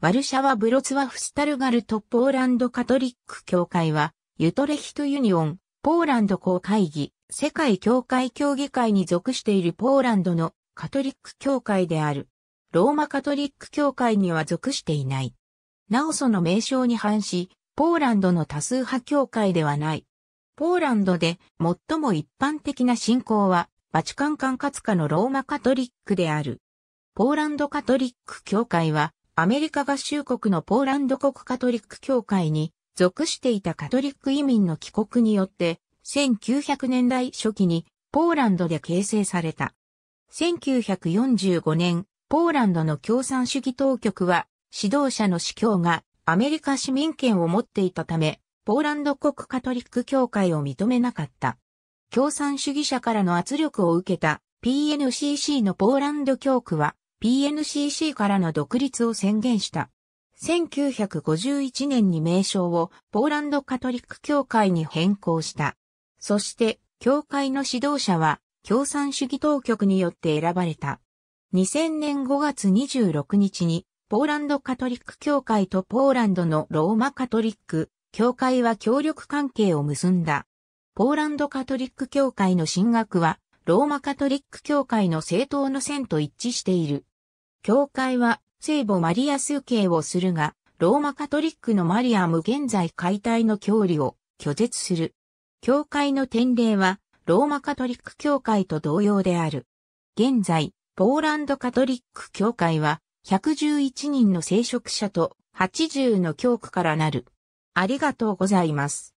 ワルシャワ・ブロツワフ・スタルガルト・ポーランド・カトリック協会は、ユトレヒト・ユニオン、ポーランド公会議、世界教会協議会に属しているポーランドのカトリック教会である。ローマカトリック教会には属していない。なおその名称に反し、ポーランドの多数派教会ではない。ポーランドで最も一般的な信仰は、バチカン管轄下のローマカトリックである。ポーランドカトリック協会は、アメリカ合衆国のポーランド国カトリック教会に属していたカトリック移民の帰国によって、1900年代初期にポーランドで形成された。1945年、ポーランドの共産主義当局は、指導者の司教がアメリカ市民権を持っていたため、ポーランド国カトリック教会を認めなかった。共産主義者からの圧力を受けた PNCC のポーランド教区は PNCC からの独立を宣言した。1951年に名称をポーランドカトリック教会に変更した。そして、教会の指導者は共産主義当局によって選ばれた。2000年5月26日に、ポーランドカトリック教会とポーランドのローマカトリック教会は協力関係を結んだ。ポーランドカトリック教会の進学は、ローマカトリック教会の政党の線と一致している。教会は聖母マリア崇敬をするが、ローマカトリックのマリアム現在解体の教理を拒絶する。教会の典礼は、ローマカトリック教会と同様である。現在、ポーランドカトリック教会は、111人の聖職者と80の教区からなる。ありがとうございます。